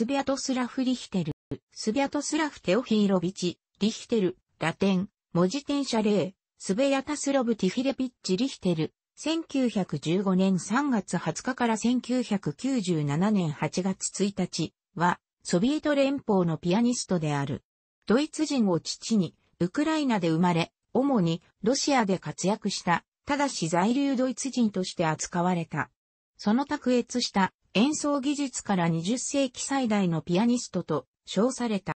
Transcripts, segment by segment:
スビャトスラフ・リヒテル、スビャトスラフ・テオフィーロビチ、リヒテル、ラテン、文字転写例、スベヤタスロブ・ティフィレピッチ・リヒテル、1915年3月20日から1997年8月1日は、ソビエト連邦のピアニストである。ドイツ人を父に、ウクライナで生まれ、主にロシアで活躍した、ただし在留ドイツ人として扱われた。その卓越した演奏技術から20世紀最大のピアニストと称された。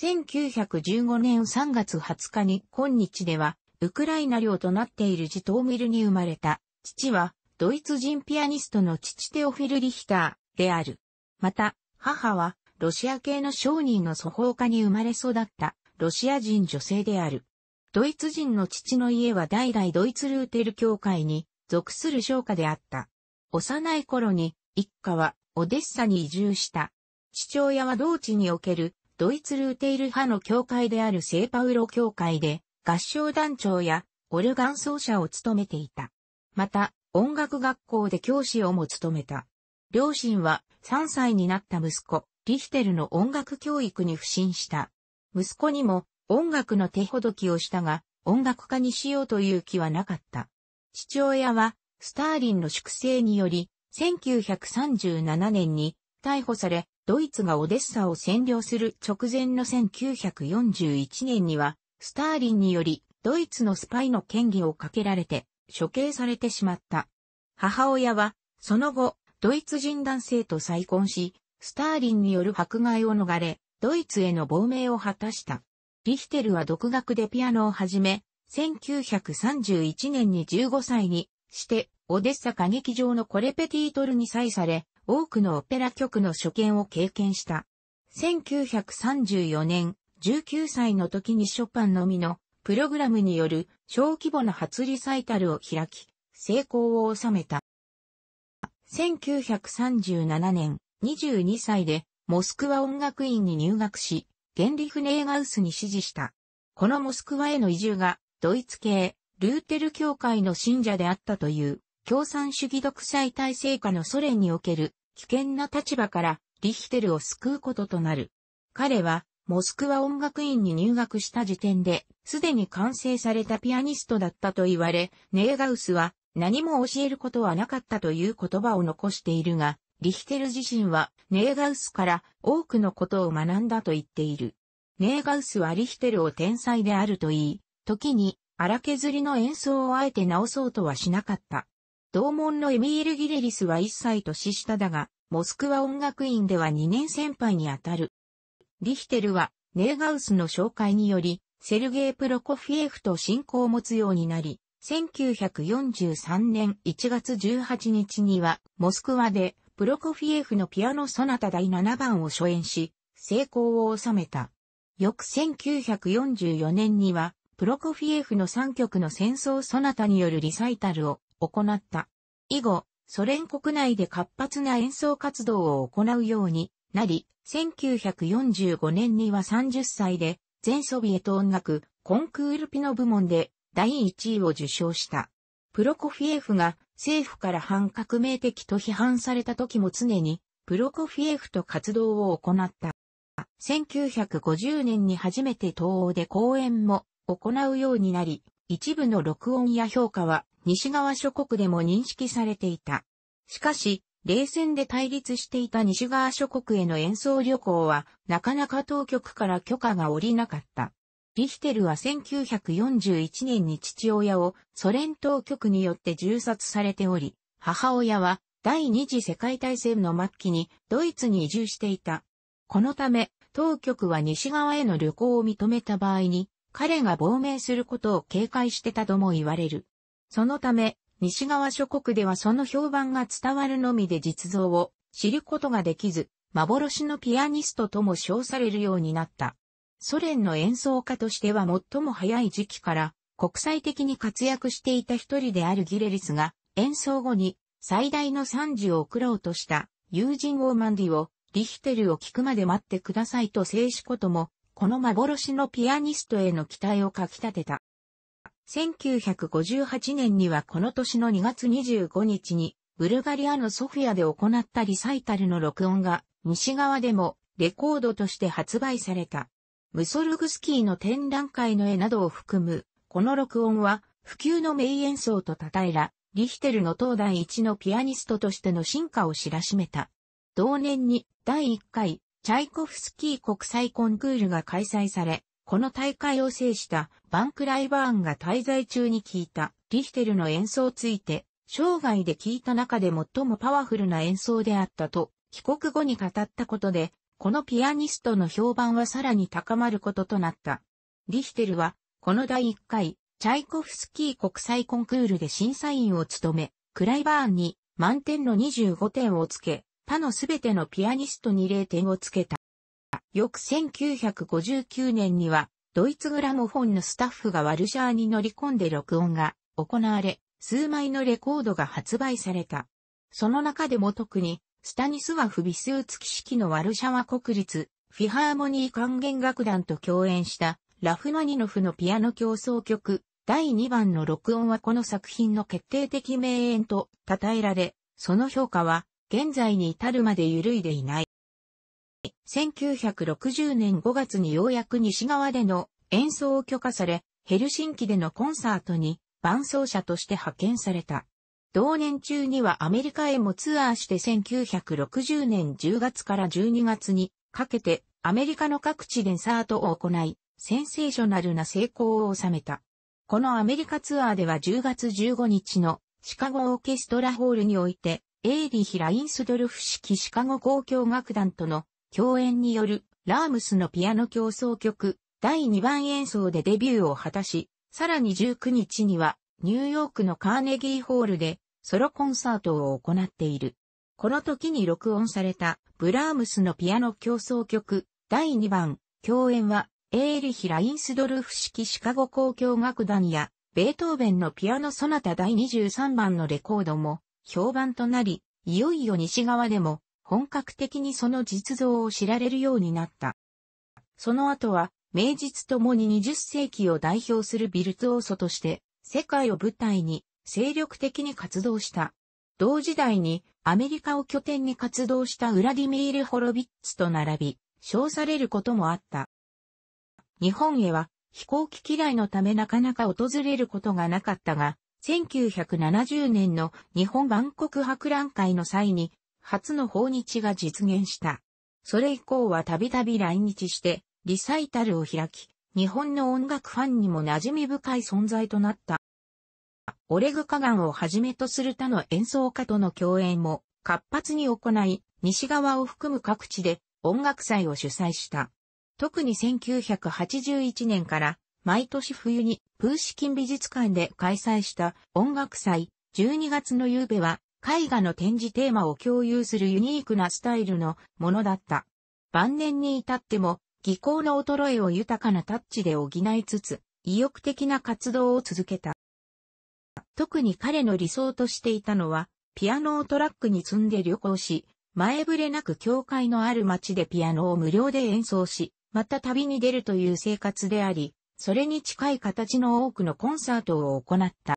1915年3月20日に今日ではウクライナ領となっているジトーミルに生まれた父はドイツ人ピアニストの父テオフィル・リヒターである。また母はロシア系の商人の祖法家に生まれ育ったロシア人女性である。ドイツ人の父の家は代々ドイツルーテル教会に属する商家であった。幼い頃に一家はオデッサに移住した。父親は同地におけるドイツルーテイル派の教会である聖パウロ教会で合唱団長やオルガン奏者を務めていた。また、音楽学校で教師をも務めた。両親は3歳になった息子、リヒテルの音楽教育に不信した。息子にも音楽の手ほどきをしたが、音楽家にしようという気はなかった。父親はスターリンの粛清により、1937年に逮捕され、ドイツがオデッサを占領する直前の1941年には、スターリンにより、ドイツのスパイの権威をかけられて、処刑されてしまった。母親は、その後、ドイツ人男性と再婚し、スターリンによる迫害を逃れ、ドイツへの亡命を果たした。リヒテルは独学でピアノを始め、1931年に15歳にして、オデッサ歌劇場のコレペティートルに際され、多くのオペラ曲の初見を経験した。1934年、19歳の時にショパンのみのプログラムによる小規模な初リサイタルを開き、成功を収めた。1937年、22歳でモスクワ音楽院に入学し、ゲンリフ・ネーガウスに指示した。このモスクワへの移住が、ドイツ系、ルーテル教会の信者であったという共産主義独裁体制下のソ連における危険な立場からリヒテルを救うこととなる。彼はモスクワ音楽院に入学した時点で、すでに完成されたピアニストだったと言われ、ネーガウスは何も教えることはなかったという言葉を残しているが、リヒテル自身はネーガウスから多くのことを学んだと言っている。ネーガウスはリヒテルを天才であると言い、時に荒削りの演奏をあえて直そうとはしなかった。同門のエミール・ギレリスは一歳年下だが、モスクワ音楽院では2年先輩にあたる。リヒテルは、ネーガウスの紹介により、セルゲイ・プロコフィエフと親交を持つようになり、1943年1月18日には、モスクワで、プロコフィエフのピアノソナタ第7番を初演し、成功を収めた。翌1944年には、プロコフィエフの3曲の戦争ソナタによるリサイタルを行った。以後、ソ連国内で活発な演奏活動を行うようになり、1945年には30歳で、全ソビエト音楽コンクールピノ部門で第1位を受賞した。プロコフィエフが政府から反革命的と批判された時も常にプロコフィエフと活動を行った。1950年に初めて東欧で公演も行うようになり、一部の録音や評価は西側諸国でも認識されていた。しかし、冷戦で対立していた西側諸国への演奏旅行は、なかなか当局から許可が下りなかった。リヒテルは1941年に父親をソ連当局によって銃殺されており、母親は第二次世界大戦の末期にドイツに移住していた。このため、当局は西側への旅行を認めた場合に、彼が亡命することを警戒してたとも言われる。そのため、西側諸国ではその評判が伝わるのみで実像を知ることができず、幻のピアニストとも称されるようになった。ソ連の演奏家としては最も早い時期から国際的に活躍していた一人であるギレリスが演奏後に最大の賛辞を送ろうとした友人オーマンディをリヒテルを聞くまで待ってくださいと制止こともこの幻のピアニストへの期待をかき立てた。1958年にはこの年の2月25日に、ブルガリアのソフィアで行ったリサイタルの録音が、西側でもレコードとして発売された。ムソルグスキーの展覧会の絵などを含む、この録音は、普及の名演奏と称えら、リヒテルの東大一のピアニストとしての進化を知らしめた。同年に第1回チャイコフスキー国際コンクールが開催され、この大会を制したバンクライバーンが滞在中に聴いたリヒテルの演奏について、生涯で聴いた中で最もパワフルな演奏であったと、帰国後に語ったことで、このピアニストの評判はさらに高まることとなった。リヒテルは、この第1回、チャイコフスキー国際コンクールで審査員を務め、クライバーンに満点の25点をつけ、他のすべてのピアニストに0点をつけた。翌1959年には、ドイツグラモフォンのスタッフがワルシャーに乗り込んで録音が行われ、数枚のレコードが発売された。その中でも特に、スタニスワフ・ビスーツキ式のワルシャワ国立、フィハーモニー管弦楽団と共演したラフマニノフのピアノ競争曲第2番の録音はこの作品の決定的名演と称えられ、その評価は現在に至るまで緩いでいない。1960年5月にようやく西側での演奏を許可され、ヘルシンキでのコンサートに伴奏者として派遣された。同年中にはアメリカへもツアーして1960年10月から12月にかけてアメリカの各地でサートを行い、センセーショナルな成功を収めた。このアメリカツアーでは10月15日のシカゴオーケストラホールにおいてエーリヒ・ラインスドルフ式シカゴ交響楽団との共演によるラームスのピアノ競争曲第2番演奏でデビューを果たし、さらに19日にはニューヨークのカーネギーホールでソロコンサートを行っている。この時に録音されたブラームスのピアノ競争曲第2番共演はエーリヒ・ラインスドルフ式シカゴ交響楽団やベートーベンのピアノソナタ第23番のレコードも評判となり、いよいよ西側でも本格的にその実像を知られるようになった。その後は、名実ともに20世紀を代表するビルツオーソとして、世界を舞台に精力的に活動した。同時代にアメリカを拠点に活動したウラディミール・ホロビッツと並び、称されることもあった。日本へは飛行機嫌いのためなかなか訪れることがなかったが、1970年の日本万国博覧会の際に、初の訪日が実現した。それ以降はたびたび来日して、リサイタルを開き、日本の音楽ファンにも馴染み深い存在となった。オレグ・カガンをはじめとする他の演奏家との共演も活発に行い、西側を含む各地で音楽祭を主催した。特に1981年から毎年冬にプーシキン美術館で開催した音楽祭、12月の夕べは絵画の展示テーマを共有するユニークなスタイルのものだった。晩年に至っても技巧の衰えを豊かなタッチで補いつつ、意欲的な活動を続けた。特に彼の理想としていたのは、ピアノをトラックに積んで旅行し、前触れなく教会のある街でピアノを無料で演奏し、また旅に出るという生活であり、それに近い形の多くのコンサートを行った。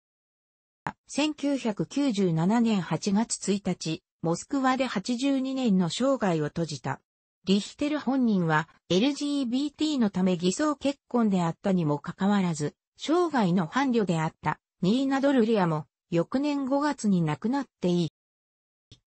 1997年8月1日、モスクワで82年の生涯を閉じた。リヒテル本人は LGBT のため偽装結婚であったにもかかわらず、生涯の伴侶であったニーナ・ドルリアも翌年5月に亡くなっていい。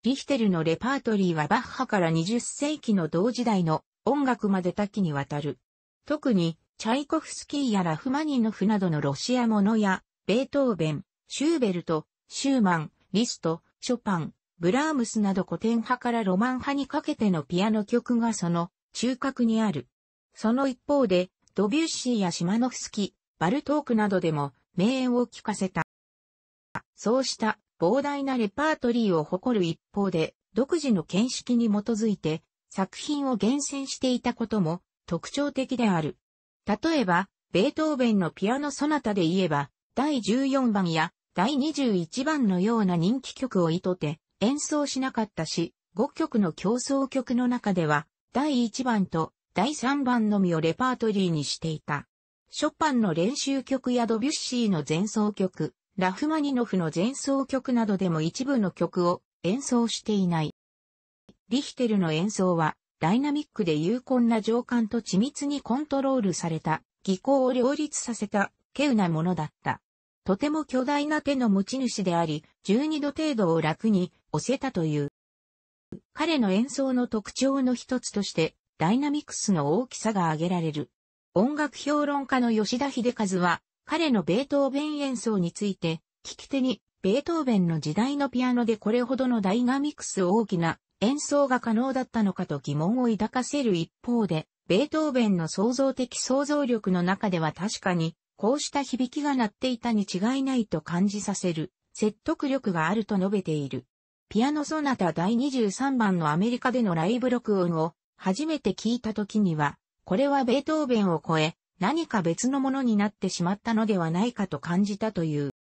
リヒテルのレパートリーはバッハから20世紀の同時代の音楽まで多岐にわたる。特にチャイコフスキーやラフマニノフなどのロシアものや、ベートーベン、シューベルト、シューマン、リスト、ショパン、ブラームスなど古典派からロマン派にかけてのピアノ曲がその中核にある。その一方で、ドビュッシーやシマノフスキ、バルトークなどでも名演を聞かせた。そうした膨大なレパートリーを誇る一方で、独自の見識に基づいて作品を厳選していたことも特徴的である。例えば、ベートーベンのピアノソナタで言えば、第14番や第21番のような人気曲を意図て演奏しなかったし、5曲の競争曲の中では、第1番と第3番のみをレパートリーにしていた。ショパンの練習曲やドビュッシーの前奏曲、ラフマニノフの前奏曲などでも一部の曲を演奏していない。リヒテルの演奏はダイナミックで有効な情感と緻密にコントロールされた、技巧を両立させた、稀有なものだった。とても巨大な手の持ち主であり、12度程度を楽に押せたという。彼の演奏の特徴の一つとして、ダイナミクスの大きさが挙げられる。音楽評論家の吉田秀和は、彼のベートーベン演奏について、聞き手に、ベートーベンの時代のピアノでこれほどのダイナミクス大きな演奏が可能だったのかと疑問を抱かせる一方で、ベートーベンの創造的想像力の中では確かに、こうした響きが鳴っていたに違いないと感じさせる、説得力があると述べている。ピアノソナタ第23番のアメリカでのライブ録音を初めて聞いた時には、これはベートーベンを超え、何か別のものになってしまったのではないかと感じたという。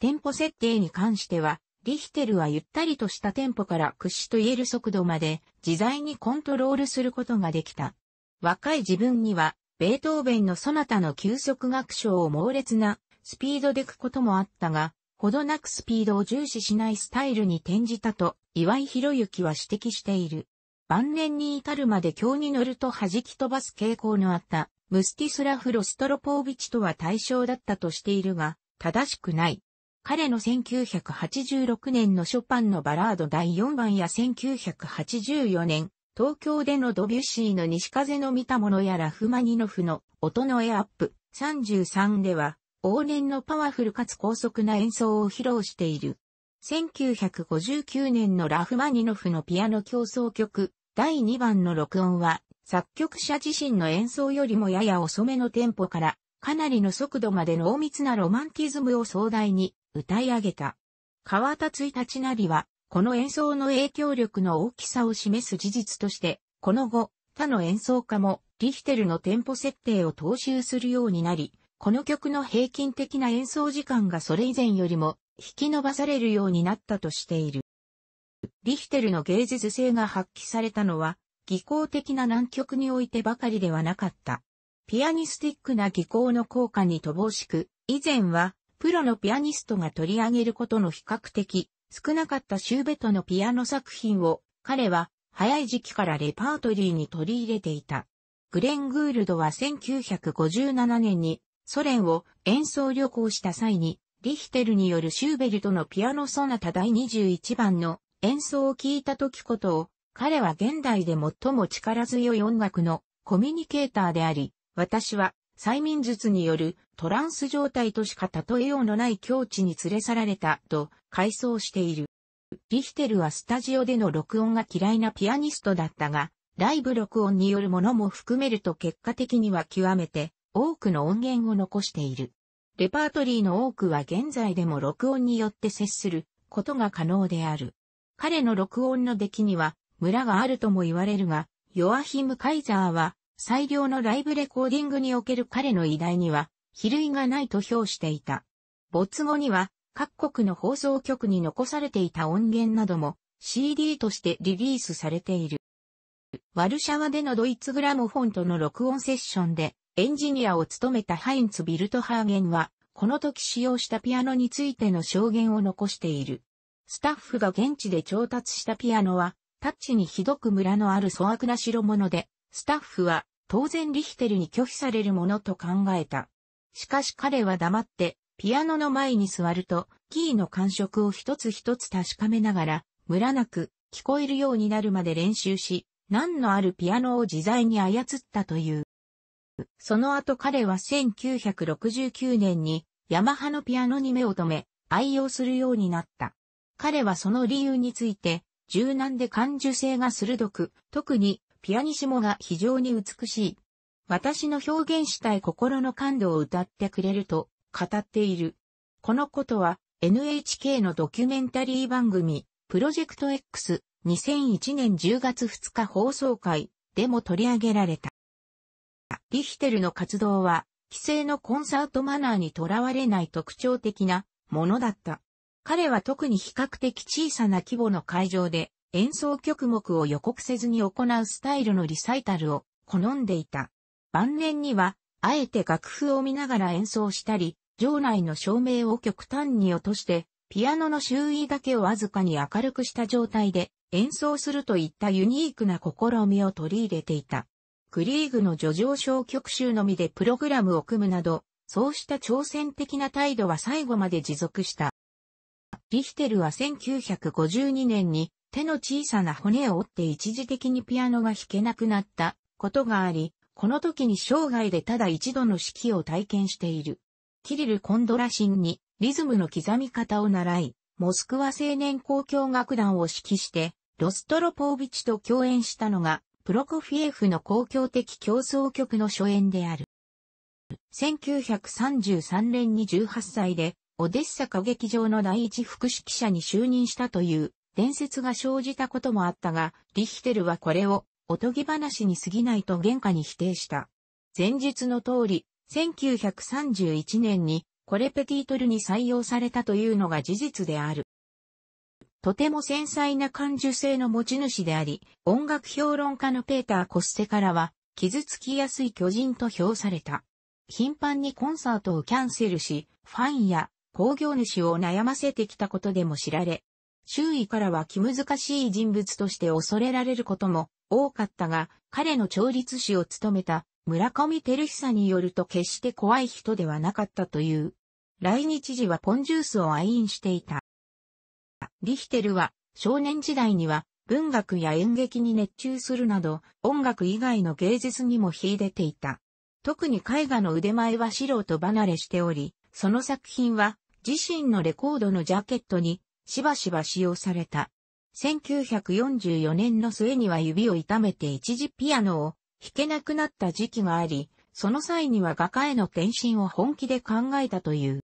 テンポ設定に関しては、リヒテルはゆったりとしたテンポから屈指と言える速度まで自在にコントロールすることができた。若い自分には、ベートーベンのそなたの急速楽章を猛烈なスピードでくこともあったが、ほどなくスピードを重視しないスタイルに転じたと岩井博之は指摘している。晩年に至るまで強に乗ると弾き飛ばす傾向のあったムスティスラフ・ロストロポービチとは対象だったとしているが、正しくない。彼の1986年のショパンのバラード第4番や1984年、東京でのドビュッシーの西風の見たものやラフマニノフの音のエアップ33では、往年のパワフルかつ高速な演奏を披露している。1959年のラフマニノフのピアノ競争曲第2番の録音は、作曲者自身の演奏よりもやや遅めのテンポから、かなりの速度まで濃密なロマンティズムを壮大に歌い上げた。川田一な成は、この演奏の影響力の大きさを示す事実として、この後、他の演奏家も、リヒテルのテンポ設定を踏襲するようになり、この曲の平均的な演奏時間がそれ以前よりも引き伸ばされるようになったとしている。リヒテルの芸術性が発揮されたのは、技巧的な難曲においてばかりではなかった。ピアニスティックな技巧の効果に乏しく、以前はプロのピアニストが取り上げることの比較的少なかったシューベトのピアノ作品を彼は早い時期からレパートリーに取り入れていた。グレン・グールドは1957年にソ連を演奏旅行した際にリヒテルによるシューベルトのピアノソナタ第21番の演奏を聞いた時ことを彼は現代で最も力強い音楽のコミュニケーターであり、私は催眠術によるトランス状態としか例えようのない境地に連れ去られたと回想している。リヒテルはスタジオでの録音が嫌いなピアニストだったが、ライブ録音によるものも含めると結果的には極めて多くの音源を残している。レパートリーの多くは現在でも録音によって接することが可能である。彼の録音の出来には村があるとも言われるが、ヨアヒム・カイザーは最良のライブレコーディングにおける彼の偉大には比類がないと評していた。没後には、各国の放送局に残されていた音源なども CD としてリリースされている。ワルシャワでのドイツグラムフォンとの録音セッションでエンジニアを務めたハインツ・ビルトハーゲンは、この時使用したピアノについての証言を残している。スタッフが現地で調達したピアノは、タッチにひどくムラのある粗悪な代物で、スタッフは当然リヒテルに拒否されるものと考えた。しかし彼は黙って、ピアノの前に座ると、キーの感触を一つ一つ確かめながら、ムラなく、聞こえるようになるまで練習し、何のあるピアノを自在に操ったという。その後彼は1969年に、ヤマハのピアノに目を留め、愛用するようになった。彼はその理由について、柔軟で感受性が鋭く、特にピアニシモが非常に美しい。私の表現したい心の感度を歌ってくれると語っている。このことは NHK のドキュメンタリー番組プロジェクト X 2001年10月2日放送回でも取り上げられた。リヒテルの活動は規制のコンサートマナーにとらわれない特徴的なものだった。彼は特に比較的小さな規模の会場で演奏曲目を予告せずに行うスタイルのリサイタルを好んでいた。晩年には、あえて楽譜を見ながら演奏したり、場内の照明を極端に落として、ピアノの周囲だけをわずかに明るくした状態で演奏するといったユニークな試みを取り入れていた。クリーグの叙情小曲集のみでプログラムを組むなど、そうした挑戦的な態度は最後まで持続した。リヒテルは1952年に手の小さな骨を折って一時的にピアノが弾けなくなったことがあり、この時に生涯でただ一度の指揮を体験している。キリル・コンドラシンにリズムの刻み方を習い、モスクワ青年交響楽団を指揮して、ロストロポービチと共演したのが、プロコフィエフの公共的競争曲の初演である。1933年に18歳で、オデッサ歌劇場の第一副指揮者に就任したという伝説が生じたこともあったが、リヒテルはこれをおとぎ話に過ぎないと原価に否定した。前述の通り、1931年にコレペティトルに採用されたというのが事実である。とても繊細な感受性の持ち主であり、音楽評論家のペーター・コスセからは、傷つきやすい巨人と評された。頻繁にコンサートをキャンセルし、ファンや工業主を悩ませてきたことでも知られ、周囲からは気難しい人物として恐れられることも多かったが、彼の調律師を務めた村上照久によると決して怖い人ではなかったという。来日時はポンジュースを愛飲していた。リヒテルは少年時代には文学や演劇に熱中するなど音楽以外の芸術にも秀でていた。特に絵画の腕前は素人離れしており、その作品は自身のレコードのジャケットにしばしば使用された。1944年の末には指を痛めて一時ピアノを弾けなくなった時期があり、その際には画家への転身を本気で考えたという。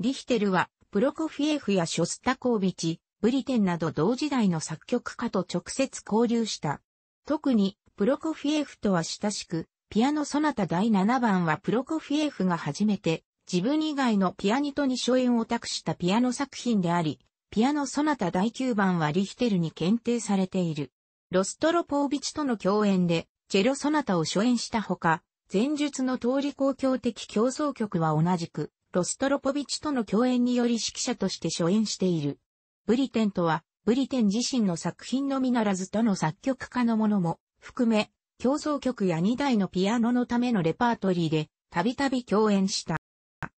リヒテルは、プロコフィエフやショスタコービチ、ブリテンなど同時代の作曲家と直接交流した。特に、プロコフィエフとは親しく、ピアノソナタ第7番はプロコフィエフが初めて自分以外のピアニトに初演を託したピアノ作品であり、ピアノソナタ第9番はリヒテルに検定されている。ロストロポービチとの共演で、チェロソナタを初演したほか、前述の通り公共的競争曲は同じく、ロストロポビチとの共演により指揮者として初演している。ブリテンとは、ブリテン自身の作品のみならずとの作曲家のものも含め、競争曲や2台のピアノのためのレパートリーで、たびたび共演した。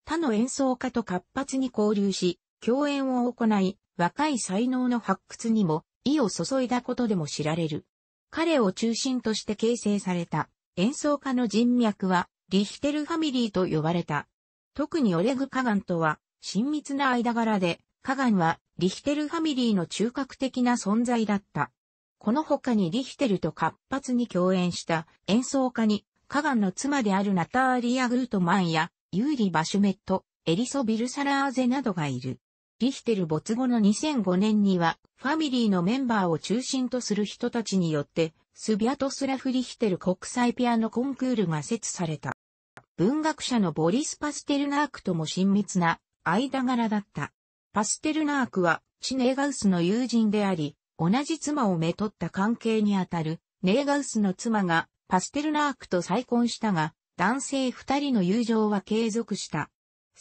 他の演奏家と活発に交流し、共演を行い、若い才能の発掘にも意を注いだことでも知られる。彼を中心として形成された演奏家の人脈はリヒテルファミリーと呼ばれた。特にオレグ・カガンとは親密な間柄で、カガンはリヒテルファミリーの中核的な存在だった。この他にリヒテルと活発に共演した演奏家に、カガンの妻であるナターリア・グートマンやユーリ・バシュメット、エリソ・ビルサラーゼなどがいる。リヒテル没後の2005年には、ファミリーのメンバーを中心とする人たちによって、スビアトスラフ・リヒテル国際ピアノコンクールが設された。文学者のボリス・パステルナークとも親密な間柄だった。パステルナークは、チネーガウスの友人であり、同じ妻をめとった関係にあたる、ネーガウスの妻がパステルナークと再婚したが、男性二人の友情は継続した。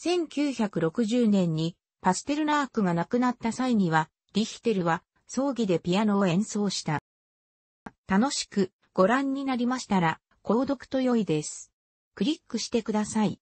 1960年にパステルナークが亡くなった際には、リヒテルは葬儀でピアノを演奏した。楽しくご覧になりましたら、購読と良いです。クリックしてください。